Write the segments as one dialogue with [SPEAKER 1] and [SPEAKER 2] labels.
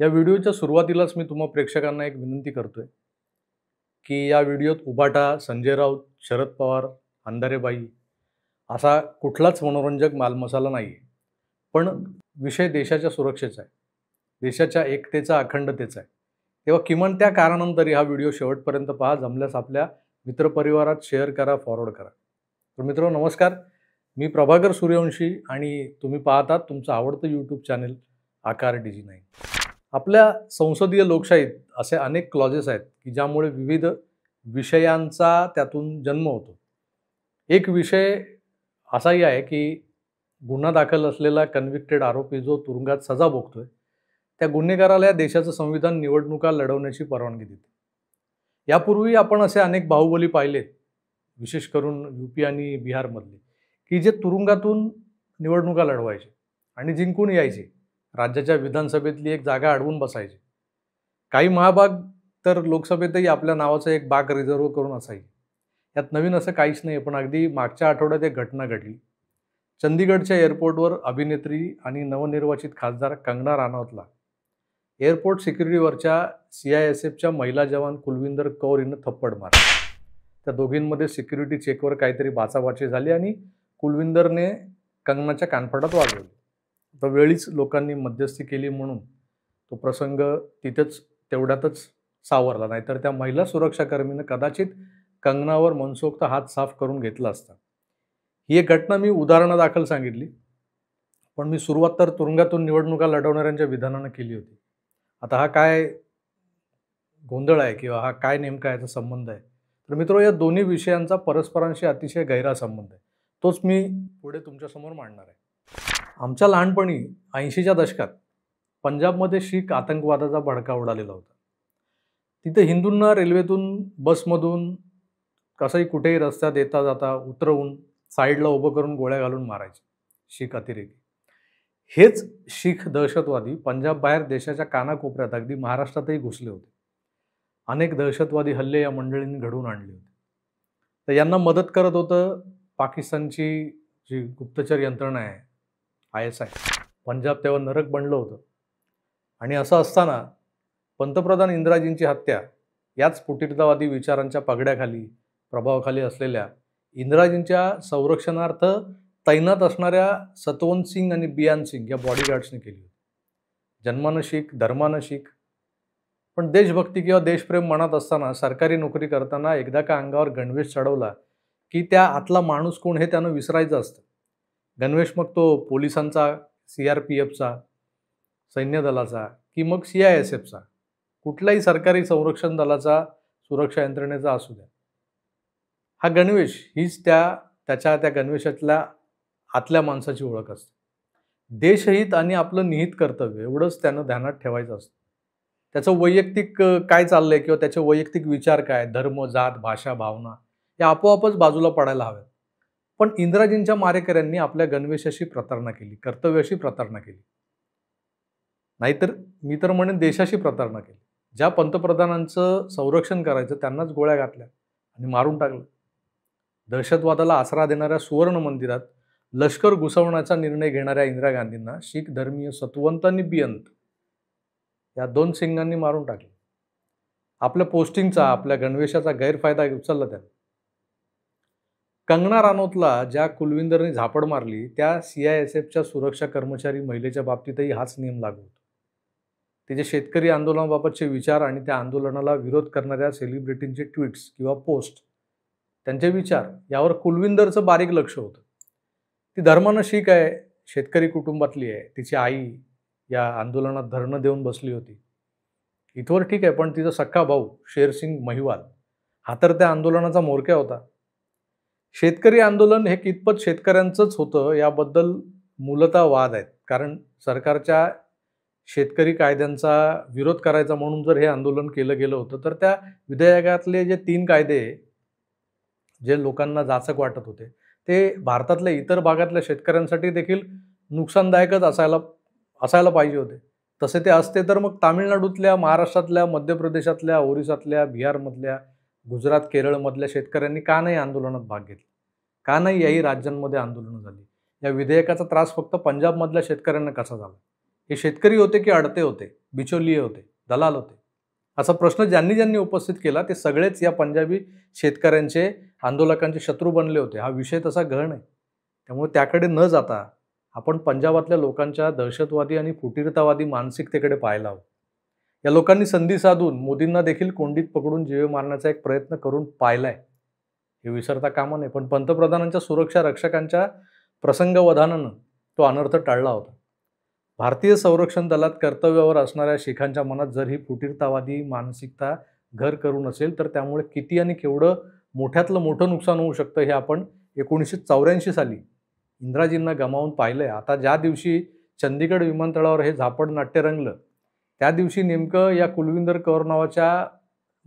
[SPEAKER 1] या व्हिडिओच्या सुरुवातीलाच मी तुम्हा प्रेक्षकांना एक विनंती करतो आहे की या व्हिडिओत उभाटा संजय राऊत शरद पवार अंधारेबाई असा कुठलाच मनोरंजक मालमसाला नाही आहे पण विषय देशाच्या सुरक्षेचा आहे देशाच्या एकतेचा अखंडतेचा आहे तेव्हा किमान त्या कारणानंतरही हा व्हिडिओ शेवटपर्यंत पहा जमल्यास आपल्या मित्रपरिवारात शेअर करा फॉरवर्ड करा तर मित्र नमस्कार मी प्रभाकर सूर्यवंशी आणि तुम्ही पाहतात तुमचं आवडतं यूट्यूब चॅनेल आकार डिजी नाईन आपल्या संसदीय लोकशाहीत असे अनेक क्लॉजेस आहेत की ज्यामुळे विविध विषयांचा त्यातून जन्म होतो एक विषय असाही आहे की गुन्हा दाखल असलेला कन्व्हिक्टेड आरोपी जो तुरुंगात सजा भोगतोय त्या गुन्हेगाराला या देशाचं संविधान निवडणुका लढवण्याची परवानगी देते यापूर्वी आपण असे अनेक बाहुबली पाहिलेत विशेष करून यू पी आणि बिहारमधले की जे तुरुंगातून निवडणुका लढवायचे आणि जिंकून यायचे राज्याच्या विधानसभेतली एक जागा अडवून बसायची काही महाभाग तर लोकसभेतही आपल्या नावाचा एक बाग रिझर्व करून असायची यात नवीन असं काहीच नाही पण अगदी मागच्या आठवड्यात एक घटना घडली चंदीगडच्या एअरपोर्टवर अभिनेत्री आणि नवनिर्वाचित खासदार कंगना राणावतला एअरपोर्ट सिक्युरिटीवरच्या सी आय एस एफच्या महिला जवान कुलविंदर कौर हिनं थप्पड मारला त्या दोघींमध्ये सिक्युरिटी चेकवर काहीतरी बाचाबाची झाली आणि कुलविंदरने कंगनाच्या कानफडात वाजवली तर वेळीच लोकांनी मध्यस्थी केली म्हणून तो प्रसंग तिथेच तेवढ्यातच सावरला नाही तर त्या महिला सुरक्षाकर्मीनं कदाचित कंगनावर मनसोक्त हात साफ करून घेतला असता ही एक घटना मी उदाहरणादाखल सांगितली पण मी सुरुवात तर तुरुंगातून निवडणुका लढवणाऱ्यांच्या विधानानं केली होती आता हा काय गोंधळ आहे किंवा हा काय नेमका याचा संबंध आहे तर मित्रो या दोन्ही विषयांचा परस्परांशी अतिशय गैरा संबंध आहे तोच मी पुढे तुमच्यासमोर मांडणार आहे आमच्या लहानपणी ऐंशीच्या दशकात पंजाबमध्ये शीख आतंकवादाचा भडका उडालेला होता तिथे हिंदूंना रेल्वेतून बसमधून कसंही कुठेही रस्त्यात येता जाता उतरवून साईडला उभं करून गोळ्या घालून मारायचे शीख अतिरेकी हेच शीख दहशतवादी पंजाब बाहेर देशाच्या कानाकोपऱ्यात अगदी महाराष्ट्रातही घुसले होते अनेक दहशतवादी हल्ले या मंडळींनी घडवून आणले होते तर यांना मदत करत होतं पाकिस्तानची जी गुप्तचर यंत्रणा आहे आय एस आय पंजाब तेव्हा नरक बनलं होतं आणि असं असताना पंतप्रधान इंदिराजींची हत्या याच फुटीरतावादी विचारांच्या पगड्याखाली प्रभावाखाली असलेल्या इंदिराजींच्या संरक्षणार्थ तैनात असणाऱ्या सतवंत सिंग आणि बियान सिंग या बॉडीगार्ड्सने केली होती जन्मानं शीख धर्मानं शीख पण देशभक्ती किंवा देशप्रेम मनात असताना सरकारी नोकरी करताना एकदा का अंगावर गणवेश चढवला की त्या आतला माणूस कोण हे त्यानं विसरायचं असतं गणवेश मग तो पोलिसांचा सी आर पी एफचा सैन्य दलाचा की मग सी आय एस एफचा कुठलाही सरकारी संरक्षण दलाचा सुरक्षा यंत्रणेचा असू द्या हा गणवेश हीच त्या त्याच्या त्या गणवेशातल्या आतल्या माणसाची ओळख असते देशहित आणि आपलं निहित कर्तव्य एवढंच त्यानं ध्यानात ठेवायचं असतं त्याचं वैयक्तिक काय चाललंय किंवा त्याचे वैयक्तिक विचार काय धर्म जात भाषा भावना या आपोआपच बाजूला पडायला हव्यात पण इंद्राजींच्या मारेकऱ्यांनी आपल्या गणवेशाशी प्रतारणा केली कर्तव्याशी प्रतारणा केली नाहीतर मी तर म्हणेन देशाशी प्रतारणा केली ज्या पंतप्रधानांचं संरक्षण करायचं त्यांनाच गोळ्या घातल्या आणि मारून टाकलं दहशतवादाला आसरा देणाऱ्या सुवर्ण मंदिरात लष्कर घुसवण्याचा निर्णय घेणाऱ्या इंदिरा गांधींना शीख धर्मीय सत्वंत आणि बियंत या दोन सिंगांनी मारून टाकले आपल्या पोस्टिंगचा आपल्या गणवेशाचा गैरफायदा उचलला त्यांनी कंगना रानौतला ज्या कुलविंदरने झापड मारली त्या सी आय एस एफच्या सुरक्षा कर्मचारी महिलेच्या बाबतीतही हाच नियम लागू होतो तिचे शेतकरी आंदोलनाबाबतचे विचार आणि त्या आंदोलनाला विरोध करणाऱ्या सेलिब्रिटींचे ट्विट्स किंवा पोस्ट त्यांचे विचार यावर कुलविंदरचं बारीक लक्ष होतं ती धर्मानं शीख आहे शेतकरी कुटुंबातली आहे तिची आई या आंदोलनात धरणं देऊन बसली होती इथवर ठीक आहे पण तिचा सख्खा भाऊ शेरसिंग महिवाल हा तर त्या आंदोलनाचा मोरक्या होता शेतकरी आंदोलन हे कितपत शेतकऱ्यांचंच होतं याबद्दल मूलतः वाद आहेत कारण सरकारच्या शेतकरी कायद्यांचा विरोध करायचा म्हणून जर हे आंदोलन केलं गेलं होतं तर त्या विधेयकातले जे तीन कायदे जे लोकांना जाचक वाटत होते ते भारतातल्या इतर भागातल्या शेतकऱ्यांसाठी देखील नुकसानदायकच असायला असायला पाहिजे होते तसे ते असते तर मग तामिळनाडूतल्या महाराष्ट्रातल्या मध्य प्रदेशातल्या ओरिसातल्या बिहारमधल्या गुजरात केरळमधल्या शेतकऱ्यांनी का नाही आंदोलनात भाग घेतला का नाही याही राज्यांमध्ये आंदोलनं झाली या विधेयकाचा त्रास फक्त पंजाबमधल्या शेतकऱ्यांना कसा झाला हे शेतकरी होते की अडते होते बिचोलिये होते दलाल होते असा प्रश्न ज्यांनी ज्यांनी उपस्थित केला ते सगळेच या पंजाबी शेतकऱ्यांचे आंदोलकांचे शत्रू बनले होते हा विषय तसा गहन आहे त्यामुळे त्याकडे न जाता आपण पंजाबातल्या लोकांच्या दहशतवादी आणि फुटीरतावादी मानसिकतेकडे पाहायला हवं या लोकांनी संधी साधून मोदींना देखील कोंडीत पकडून जीवे मारण्याचा एक प्रयत्न करून पाहिला आहे हे विसरता कामा नाही पण पंतप्रधानांच्या सुरक्षा रक्षकांच्या प्रसंगवधानानं तो अनर्थ टाळला होता भारतीय संरक्षण दलात कर्तव्यावर असणाऱ्या शिखांच्या मनात जर ही फुटीरतावादी मानसिकता घर करून असेल तर त्यामुळे किती आणि केवढं मोठ्यातलं मोठं नुकसान होऊ शकतं हे आपण एकोणीसशे चौऱ्याऐंशी साली इंद्राजींना गमावून पाहिलं आहे आता ज्या दिवशी चंदीगड विमानतळावर हे झापड नाट्य रंगलं त्या दिवशी नेमकं या कुलविंदर कौर नावाच्या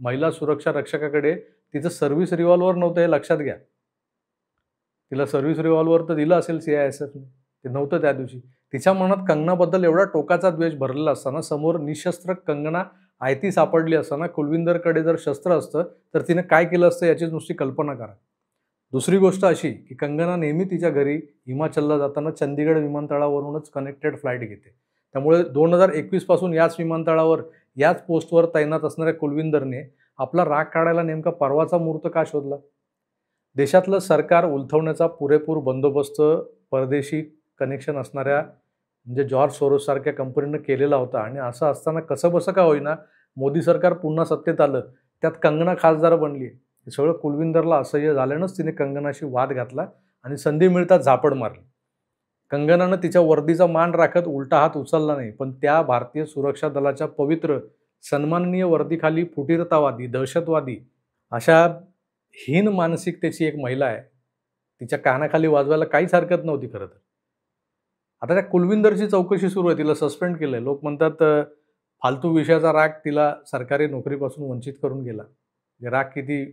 [SPEAKER 1] महिला सुरक्षा रक्षकाकडे तिचं सर्व्हिस रिव्हॉल्वर नव्हतं हे लक्षात घ्या तिला सर्व्हिस रिव्हॉल्वर तर दिलं असेल सी आय एस एफने ते नव्हतं त्या दिवशी तिच्या मनात कंगनाबद्दल एवढा टोकाचा द्वेष भरलेला असताना समोर निशस्त्र कंगना आयती सापडली असताना कुलविंदरकडे जर शस्त्र असतं तर तिनं काय केलं असतं याची नुसती कल्पना करा दुसरी गोष्ट अशी की कंगना नेहमी तिच्या घरी हिमाचलला जाताना चंदीगड विमानतळावरूनच कनेक्टेड फ्लाईट घेते त्यामुळे दोन हजार एकवीसपासून याच विमानतळावर याच पोस्टवर तैनात असणाऱ्या कुलविंदरने आपला राग काढायला नेमका परवाचा मुहूर्त का शोधला देशातलं सरकार उलथवण्याचा पुरेपूर बंदोबस्त परदेशी कनेक्शन असणाऱ्या म्हणजे जॉर्ज सोरोस सारख्या कंपनीनं केलेला होता आणि असं असताना कसं बसं का होईना मोदी सरकार पुन्हा सत्तेत आलं त्यात कंगना खासदार बनली हे सगळं कुलविंदरला असह्य झाल्यानंच तिने कंगनाशी वाद घातला आणि संधी मिळता झापड मारली कंगनानं तिच्या वर्दीचा मान राखत उलटा हात उचलला नाही पण त्या भारतीय सुरक्षा दलाच्या पवित्र सन्माननीय वर्दीखाली फुटीरतावादी दहशतवादी अशा हीन मानसिकतेची एक महिला आहे तिच्या कानाखाली वाजवायला काहीच हरकत नव्हती खरं तर आता त्या कुलविंदरची चौकशी सुरू आहे तिला सस्पेंड केलं आहे लोक म्हणतात फालतू विषयाचा राग तिला सरकारी नोकरीपासून वंचित करून गेला राग किती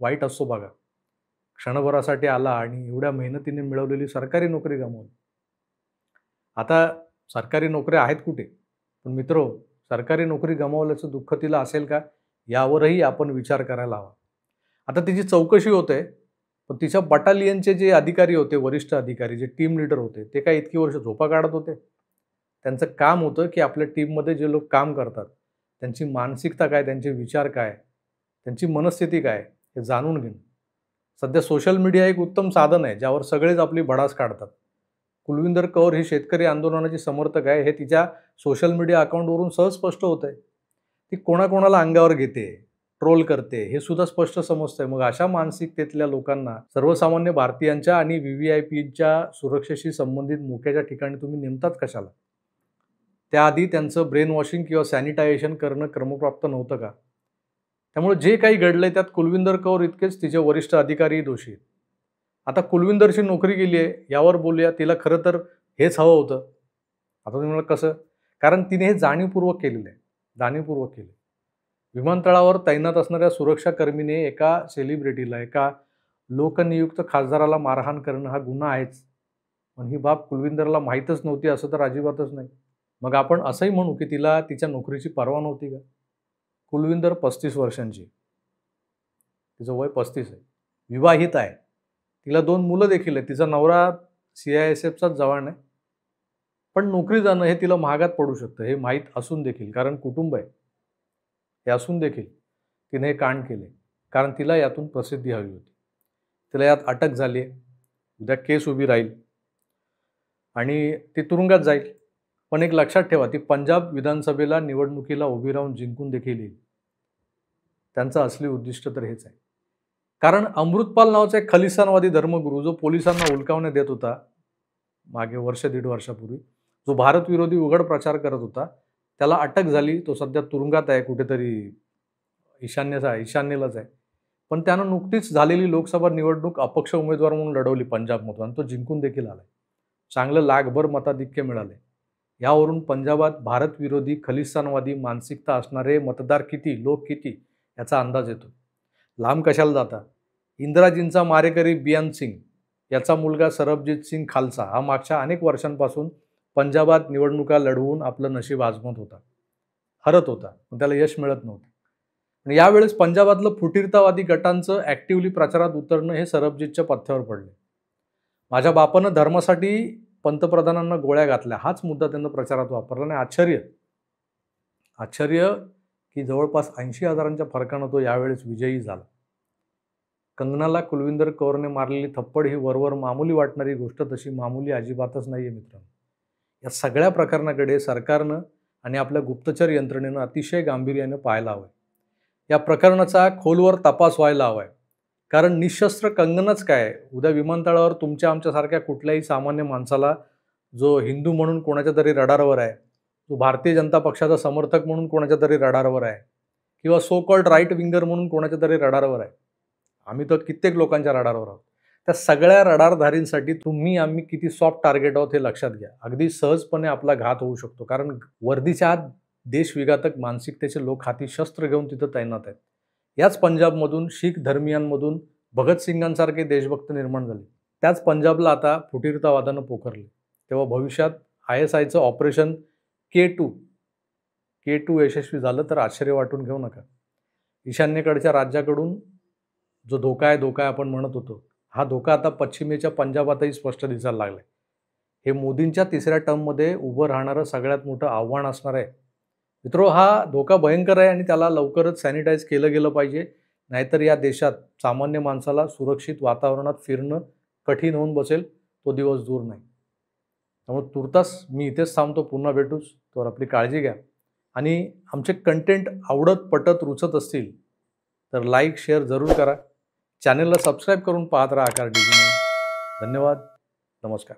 [SPEAKER 1] वाईट असतो बघा क्षणभरासाठी आला आणि एवढ्या मेहनतीने मिळवलेली सरकारी नोकरी गमावली आता सरकारी नोकऱ्या आहेत कुठे पण मित्रो सरकारी नोकरी गमावल्याचं दुःख तिला असेल का यावरही आपण विचार करायला हवा आता तिची चौकशी होते पण तिच्या बटालियनचे जे अधिकारी होते वरिष्ठ अधिकारी जे टीम लीडर होते ते काय इतकी वर्ष झोपा काढत होते त्यांचं काम होतं की आपल्या टीममध्ये जे लोक काम करतात त्यांची मानसिकता काय त्यांचे विचार काय त्यांची मनस्थिती काय हे जाणून घेणं सध्या सोशल मीडिया एक उत्तम साधन आहे ज्यावर सगळेच आपली भडास काढतात कुलविंदर कौर हे शेतकरी आंदोलनाचे समर्थक आहे हे तिच्या सोशल मीडिया अकाउंटवरून सहज स्पष्ट होत आहे ती कोणाकोणाला अंगावर घेते ट्रोल करते हे सुद्धा स्पष्ट आहे मग अशा मानसिकतेतल्या लोकांना सर्वसामान्य भारतीयांच्या आणि व्ही व्ही आय पीच्या सुरक्षेशी संबंधित मोक्याच्या ठिकाणी तुम्ही नेमतात कशाला त्याआधी त्यांचं ब्रेन वॉशिंग किंवा सॅनिटायझेशन करणं क्रमप्राप्त नव्हतं का त्यामुळे जे काही घडलंय त्यात कुलविंदर कौर इतकेच तिचे वरिष्ठ अधिकारी दोषी आहेत आता कुलविंदरची नोकरी गेली आहे यावर बोलूया तिला खरं तर हेच हवं होतं आता तुम्ही म्हणा कसं कारण तिने हे जाणीवपूर्वक केलेलं आहे जाणीवपूर्वक केले विमानतळावर तैनात असणाऱ्या सुरक्षाकर्मीने एका सेलिब्रिटीला एका लोकनियुक्त खासदाराला मारहाण करणं हा गुन्हा आहेच पण ही बाब कुलविंदरला माहीतच नव्हती असं तर अजिबातच नाही मग आपण असंही म्हणू की तिला तिच्या नोकरीची पर्वा नव्हती का कुलविंदर पस्तीस वर्षांची तिचं वय पस्तीस आहे विवाहित आहे तिला दोन मुलं देखील आहेत तिचा नवरा सी आय एस एफचाच जवान आहे पण नोकरी जाणं हे तिला महागात पडू शकतं हे माहीत असून देखील कारण कुटुंब आहे हे असून देखील तिने हे कांड केले कारण तिला यातून प्रसिद्धी हवी होती तिला यात अटक झाली आहे उद्या केस उभी राहील आणि ती तुरुंगात जाईल पण एक लक्षात ठेवा ती पंजाब विधानसभेला निवडणुकीला उभी राहून जिंकून देखील येईल त्यांचं असली उद्दिष्ट तर हेच आहे कारण अमृतपाल नावाचा एक खलिस्तानवादी धर्मगुरू जो पोलिसांना उलकावण्यात देत होता मागे वर्ष दीड वर्षापूर्वी जो भारतविरोधी उघड प्रचार करत होता त्याला अटक झाली तो सध्या तुरुंगात आहे कुठेतरी ईशान्येचा आहे ईशान्येलाच आहे पण त्यानं नुकतीच झालेली लोकसभा निवडणूक अपक्ष उमेदवार म्हणून लढवली पंजाबमधून आणि तो जिंकून देखील आला चांगलं लाखभर मताधिक्य मिळाले यावरून पंजाबात भारतविरोधी खलिस्तानवादी मानसिकता असणारे मतदार किती लोक किती याचा अंदाज येतो लांब कशाला जाता इंदिराजींचा मारेकरी बियान सिंग याचा मुलगा सरबजीत सिंग खालसा हा मागच्या अनेक वर्षांपासून पंजाबात निवडणुका लढवून आपलं नशीब आजमत होता हरत होता पण त्याला यश मिळत नव्हतं आणि यावेळेस पंजाबातलं फुटीरतावादी गटांचं ॲक्टिव्हली प्रचारात उतरणं हे सरबजीतच्या पथ्यावर पडले माझ्या बापानं धर्मासाठी पंतप्रधानांना गोळ्या घातल्या हाच मुद्दा त्यांना प्रचारात वापरला आणि आश्चर्य आश्चर्य की जवळपास ऐंशी हजारांच्या फरकानं तो यावेळेस विजयी झाला कंगनाला कुलविंदर कौरने मारलेली थप्पड ही वरवर मामूली वाटणारी गोष्ट तशी मामूली अजिबातच नाही आहे मित्रांनो या सगळ्या प्रकरणाकडे सरकारनं आणि आपल्या गुप्तचर यंत्रणेनं अतिशय गांभीर्यानं पाहायला हवं या प्रकरणाचा खोलवर तपास व्हायला हवा आहे कारण निशस्त्र कंगनच काय उद्या विमानतळावर तुमच्या आमच्यासारख्या कुठल्याही सामान्य माणसाला जो हिंदू म्हणून कोणाच्या तरी रडारवर आहे जो भारतीय जनता पक्षाचा समर्थक म्हणून कोणाच्या तरी रडारवर आहे किंवा सो कॉल्ड राईट विंगर म्हणून कोणाच्या तरी रडारवर आहे आम्ही तर कित्येक लोकांच्या रडारवर आहोत त्या सगळ्या रडारधारींसाठी तुम्ही आम्ही किती सॉफ्ट टार्गेट आहोत हे लक्षात घ्या अगदी सहजपणे आपला घात होऊ शकतो कारण वर्दीच्या आत देशविघातक मानसिकतेचे लोक हाती शस्त्र घेऊन तिथं तैनात आहेत याच पंजाबमधून शीख धर्मियांमधून भगतसिंगांसारखे देशभक्त निर्माण झाले त्याच पंजाबला आता फुटीरतावादानं पोखरले तेव्हा भविष्यात आय एस आयचं operation K two K two यशस्वी झालं तर आश्चर्य वाटून घेऊ नका ईशान्येकडच्या राज्याकडून जो धोका आहे धोका आहे आपण म्हणत होतो हा धोका आता पश्चिमेच्या पंजाबातही स्पष्ट दिसायला लागला आहे हे मोदींच्या तिसऱ्या टर्ममध्ये उभं राहणारं सगळ्यात मोठं आव्हान असणार आहे मित्रो हा धोका भयंकर आहे आणि त्याला लवकरच सॅनिटाईज केलं गेलं पाहिजे नाहीतर या देशात सामान्य माणसाला सुरक्षित वातावरणात फिरणं कठीण होऊन बसेल तो दिवस दूर नाही त्यामुळे तुर्तास मी इथेच थांबतो पुन्हा भेटूच तर आपली काळजी घ्या आणि आमचे कंटेंट आवडत पटत रुचत असतील तर लाईक शेअर जरूर करा चॅनलला सबस्क्राईब करून पाहत राहा आकार धन्यवाद नमस्कार